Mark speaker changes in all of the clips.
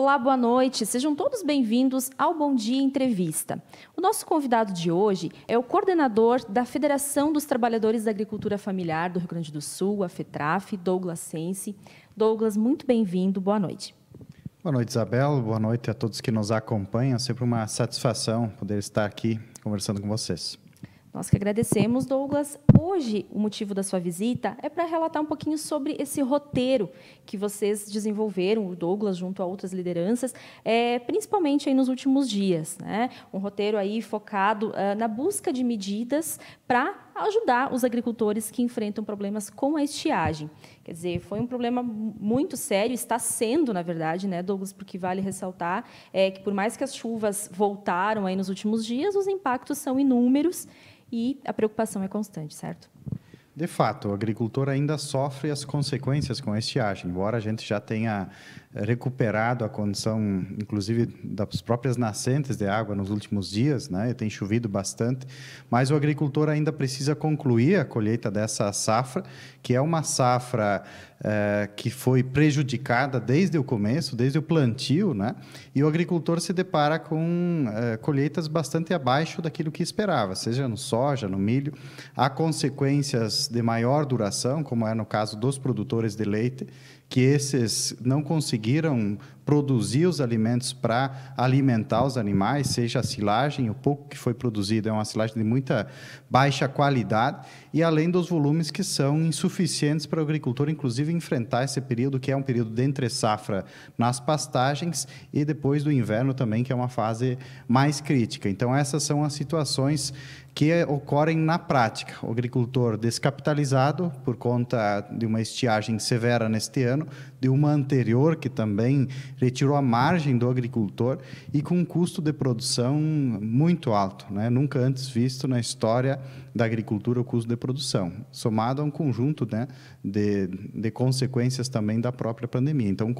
Speaker 1: Olá, boa noite. Sejam todos bem-vindos ao Bom Dia Entrevista. O nosso convidado de hoje é o coordenador da Federação dos Trabalhadores da Agricultura Familiar do Rio Grande do Sul, a FETRAF, Douglas Sense. Douglas, muito bem-vindo. Boa noite.
Speaker 2: Boa noite, Isabel. Boa noite a todos que nos acompanham. É sempre uma satisfação poder estar aqui conversando com vocês.
Speaker 1: Nós que agradecemos, Douglas. Hoje, o motivo da sua visita é para relatar um pouquinho sobre esse roteiro que vocês desenvolveram, o Douglas, junto a outras lideranças, é, principalmente aí nos últimos dias. Né? Um roteiro aí focado ah, na busca de medidas para ajudar os agricultores que enfrentam problemas com a estiagem. Quer dizer, foi um problema muito sério, está sendo, na verdade, né, Douglas, porque vale ressaltar é, que, por mais que as chuvas voltaram aí nos últimos dias, os impactos são inúmeros e a preocupação é constante, certo?
Speaker 2: De fato, o agricultor ainda sofre as consequências com a estiagem, embora a gente já tenha eh, recuperado a condição, inclusive, das próprias nascentes de água nos últimos dias, né? tem chovido bastante, mas o agricultor ainda precisa concluir a colheita dessa safra, que é uma safra é, que foi prejudicada desde o começo, desde o plantio, né? e o agricultor se depara com é, colheitas bastante abaixo daquilo que esperava, seja no soja, no milho. Há consequências de maior duração, como é no caso dos produtores de leite, que esses não conseguiram produzir os alimentos para alimentar os animais, seja a silagem, o pouco que foi produzido é uma silagem de muita baixa qualidade, e além dos volumes que são insuficientes para o agricultor, inclusive, enfrentar esse período, que é um período de entre-safra nas pastagens, e depois do inverno também, que é uma fase mais crítica. Então, essas são as situações que ocorrem na prática. O agricultor descapitalizado por conta de uma estiagem severa neste ano de uma anterior que também retirou a margem do agricultor e com um custo de produção muito alto, né? nunca antes visto na história da agricultura o custo de produção, somado a um conjunto né, de, de consequências também da própria pandemia. Então,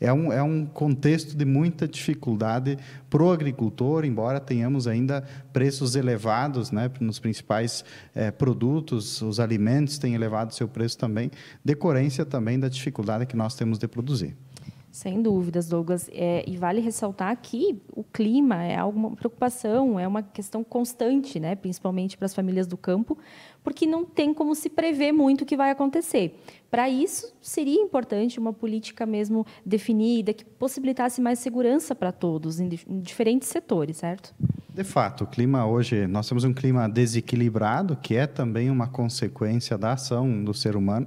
Speaker 2: é um, é um contexto de muita dificuldade para o agricultor, embora tenhamos ainda preços elevados né, nos principais eh, produtos, os alimentos têm elevado seu preço também, decorrência também da dificuldade que nós temos de produzir.
Speaker 1: Sem dúvidas, Douglas. É, e vale ressaltar que o clima é alguma preocupação, é uma questão constante, né? principalmente para as famílias do campo, porque não tem como se prever muito o que vai acontecer. Para isso, seria importante uma política mesmo definida, que possibilitasse mais segurança para todos, em, em diferentes setores, certo?
Speaker 2: De fato, o clima hoje, nós temos um clima desequilibrado, que é também uma consequência da ação do ser humano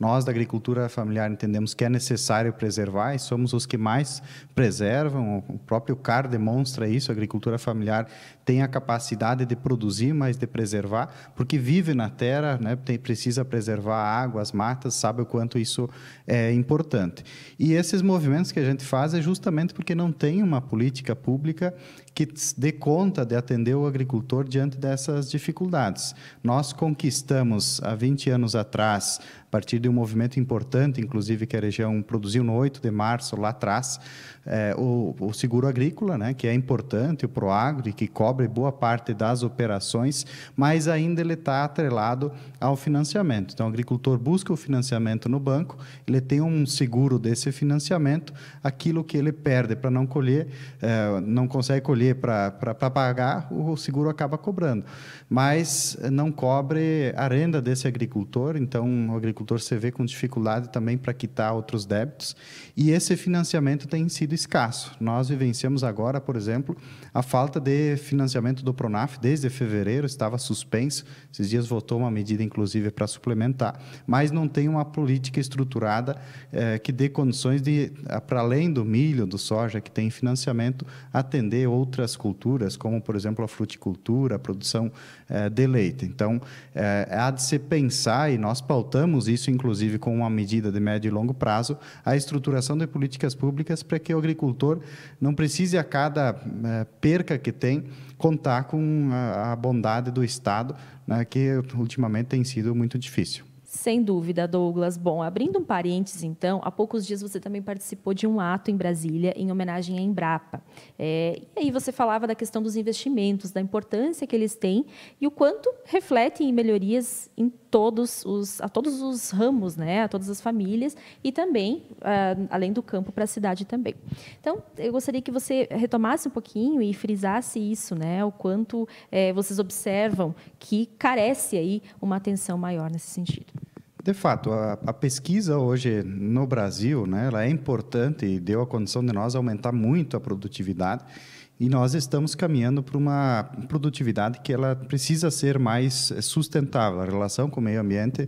Speaker 2: nós da agricultura familiar entendemos que é necessário preservar e somos os que mais preservam. O próprio CAR demonstra isso. A agricultura familiar tem a capacidade de produzir, mas de preservar, porque vive na terra, né? tem, precisa preservar a água, as matas, sabe o quanto isso é importante. E esses movimentos que a gente faz é justamente porque não tem uma política pública que dê conta de atender o agricultor diante dessas dificuldades. Nós conquistamos há 20 anos atrás partir de um movimento importante, inclusive, que a região produziu no 8 de março, lá atrás, é, o, o, seguro agrícola, né, que é importante, o Proagro, e que cobre boa parte das operações, mas ainda ele está atrelado ao financiamento. Então, o agricultor busca o financiamento no banco, ele tem um seguro desse financiamento, aquilo que ele perde para não colher, é, não consegue colher para pagar, o seguro acaba cobrando. Mas não cobre a renda desse agricultor, então o agricultor agricultor se vê com dificuldade também para quitar outros débitos e esse financiamento tem sido escasso. Nós vivenciamos agora, por exemplo, a falta de financiamento do Pronaf desde fevereiro estava suspenso. Esses dias votou uma medida, inclusive, para suplementar, mas não tem uma política estruturada eh, que dê condições de, eh, para além do milho, do soja que tem financiamento, atender outras culturas, como por exemplo a fruticultura, a produção eh, de leite. Então, eh, há de se pensar e nós pautamos isso, inclusive, com uma medida de médio e longo prazo, a estruturação de políticas públicas para que o agricultor não precise, a cada eh, perca que tem, contar com a, a bondade do Estado, né, que ultimamente tem sido muito difícil.
Speaker 1: Sem dúvida, Douglas. Bom, abrindo um parênteses, então, há poucos dias você também participou de um ato em Brasília em homenagem à Embrapa. É, e aí você falava da questão dos investimentos, da importância que eles têm e o quanto refletem em melhorias em todos os, a todos os ramos, né, a todas as famílias e também, uh, além do campo, para a cidade também. Então, eu gostaria que você retomasse um pouquinho e frisasse isso, né, o quanto eh, vocês observam que carece aí uma atenção maior nesse sentido.
Speaker 2: De fato, a, a, pesquisa hoje no Brasil, né, ela é importante e deu a condição de nós aumentar muito a produtividade e nós estamos caminhando para uma produtividade que ela precisa ser mais eh, sustentável. A relação com o meio ambiente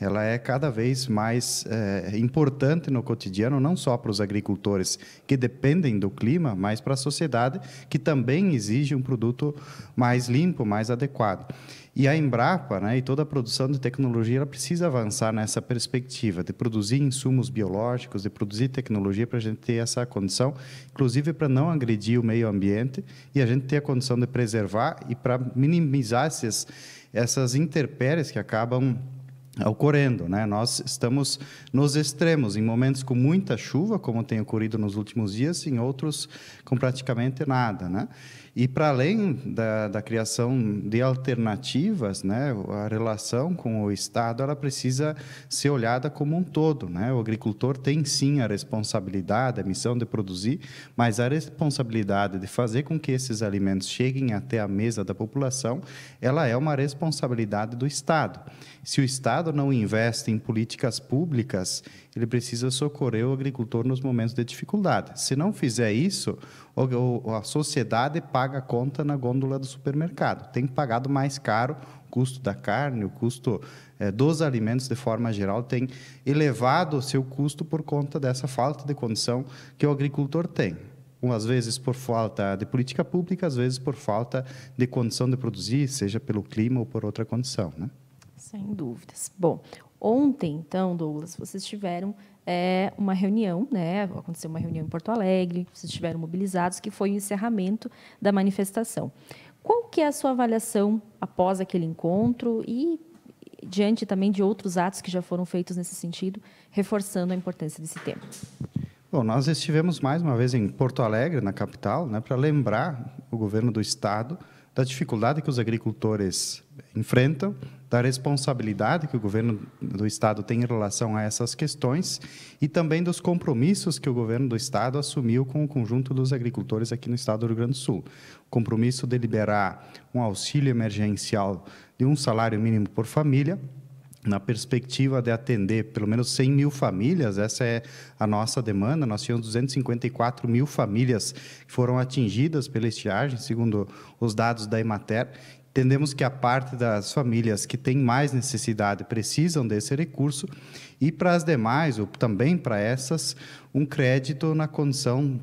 Speaker 2: ela é cada vez mais é, importante no cotidiano, não só para os agricultores que dependem do clima, mas para a sociedade que também exige um produto mais limpo, mais adequado. E a Embrapa né, e toda a produção de tecnologia ela precisa avançar nessa perspectiva de produzir insumos biológicos, de produzir tecnologia para a gente ter essa condição, inclusive para não agredir o meio ambiente e a gente ter a condição de preservar e para minimizar esses, essas intempéries que acabam ocorrendo, né? Nós estamos nos extremos, em momentos com muita chuva, como tem ocorrido nos últimos dias, em outros com praticamente nada, né? E para além da, da, criação de alternativas, né, a relação com o Estado ela precisa ser olhada como um todo. Né? O agricultor tem sim a responsabilidade, a missão de produzir, mas a responsabilidade de fazer com que esses alimentos cheguem até a mesa da população, ela é uma responsabilidade do Estado. Se o Estado Estado não investe em políticas públicas, ele precisa socorrer o agricultor nos momentos de dificuldade. Se não fizer isso, a sociedade paga a conta na gôndola do supermercado. Tem pagado mais caro o custo da carne, o custo eh, dos alimentos de forma geral, tem elevado o seu custo por conta dessa falta de condição que o agricultor tem às vezes por falta de política pública, às vezes por falta de condição de produzir, seja pelo clima ou por outra condição. Né?
Speaker 1: Sem dúvidas. Bom, ontem, então, Douglas, vocês tiveram é, uma reunião, né? aconteceu uma reunião em Porto Alegre, vocês estiveram mobilizados, que foi o encerramento da manifestação. Qual que é a sua avaliação após aquele encontro e diante também de outros atos que já foram feitos nesse sentido, reforçando a importância desse tema?
Speaker 2: Bom, nós estivemos mais uma vez em Porto Alegre, na capital, né, para lembrar o governo do estado da dificuldade que os agricultores enfrentam, da responsabilidade que o governo do estado tem em relação a essas questões e também dos compromissos que o governo do estado assumiu com o conjunto dos agricultores aqui no estado do Rio Grande do Sul. O compromisso de liberar um auxílio emergencial de um salário mínimo por família na perspectiva de atender pelo menos 100 mil famílias, essa é a nossa demanda. Nós tínhamos 254 mil famílias que foram atingidas pela estiagem, segundo os dados da Emater. Entendemos que a parte das famílias que têm mais necessidade precisam desse recurso e para as demais, ou também para essas, um crédito na condição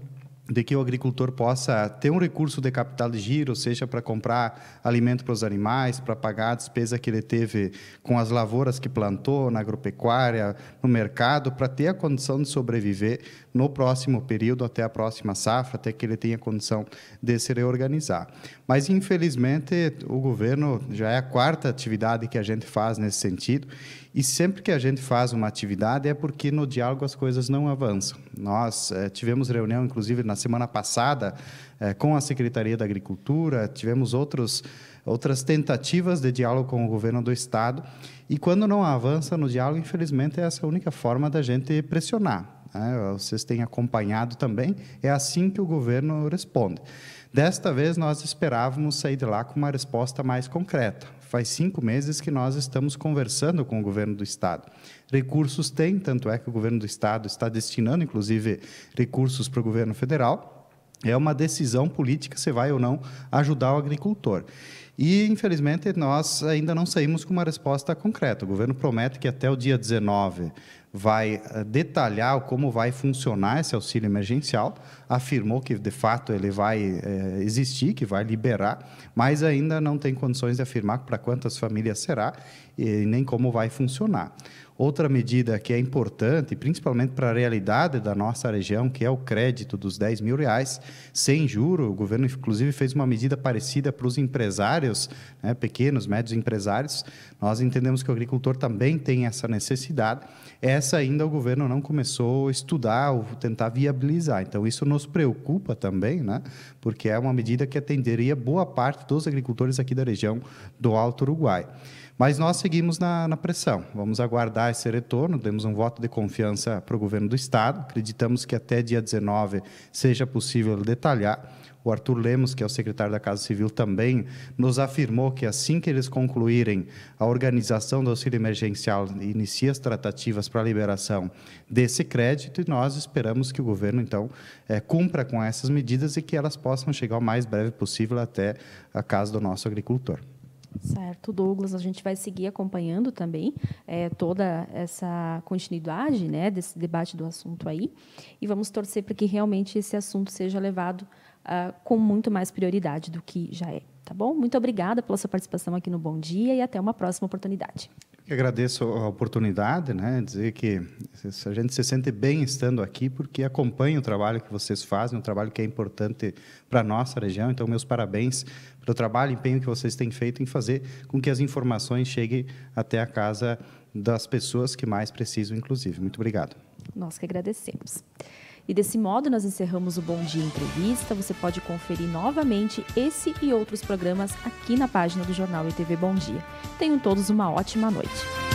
Speaker 2: de que o agricultor possa ter um recurso de capital de giro, seja para comprar alimento para os animais, para pagar a despesa que ele teve com as lavouras que plantou, na agropecuária, no mercado, para ter a condição de sobreviver, no próximo período, até a próxima safra, até que ele tenha condição de se reorganizar. Mas, infelizmente, o governo já é a quarta atividade que a gente faz nesse sentido, e sempre que a gente faz uma atividade é porque no diálogo as coisas não avançam. Nós eh, tivemos reunião, inclusive, na semana passada eh, com a Secretaria da Agricultura, tivemos outros, outras tentativas de diálogo com o governo do Estado, e quando não avança no diálogo, infelizmente, é essa a única forma da gente pressionar né? vocês têm acompanhado também, é assim que o governo responde. Desta vez, nós esperávamos sair de lá com uma resposta mais concreta. Faz cinco meses que nós estamos conversando com o governo do Estado. Recursos tem, tanto é que o governo do Estado está destinando, inclusive, recursos para o governo federal é uma decisão política se vai ou não ajudar o agricultor. E, infelizmente, nós ainda não saímos com uma resposta concreta. O governo promete que até o dia 19 vai eh, detalhar como vai funcionar esse auxílio emergencial, afirmou que de fato ele vai é, existir, que vai liberar, mas ainda não tem condições de afirmar para quantas famílias será e nem como vai funcionar. Outra medida que é importante, principalmente para a realidade da nossa região, que é o crédito dos 10 mil reais sem juro. O governo, inclusive, fez uma medida parecida para os empresários, né, pequenos, médios empresários. Nós entendemos que o agricultor também tem essa necessidade. É essa ainda o governo não começou a estudar ou tentar viabilizar. Então, isso nos preocupa também, né? porque é uma medida que atenderia boa parte dos agricultores aqui da região do Alto Uruguai. Mas nós seguimos na, na pressão. Vamos aguardar esse retorno. Demos um voto de confiança para o governo do Estado. Acreditamos que até dia 19 seja possível detalhar. O Arthur Lemos, que é o secretário da Casa Civil, também nos afirmou que assim que eles concluírem a organização do auxílio emergencial e inicia as tratativas para a liberação desse crédito, e nós esperamos que o governo, então, é, cumpra com essas medidas e que elas possam chegar o mais breve possível até a casa do nosso agricultor.
Speaker 1: Certo, Douglas, a gente vai seguir acompanhando também é, toda essa continuidade né, desse debate do assunto aí e vamos torcer para que realmente esse assunto seja levado uh, com muito mais prioridade do que já é, tá bom? Muito obrigada pela sua participação aqui no Bom Dia e até uma próxima oportunidade.
Speaker 2: Eu agradeço a oportunidade, né? Dizer que a gente se sente bem estando aqui, porque acompanha o trabalho que vocês fazem, um trabalho que é importante para a nossa região. Então, meus parabéns pelo trabalho e empenho que vocês têm feito em fazer com que as informações cheguem até a casa das pessoas que mais precisam, inclusive. Muito obrigado.
Speaker 1: Nós que agradecemos. E desse modo nós encerramos o Bom Dia Entrevista. Você pode conferir novamente esse e outros programas aqui na página do Jornal e TV Bom Dia. Tenham todos uma ótima noite.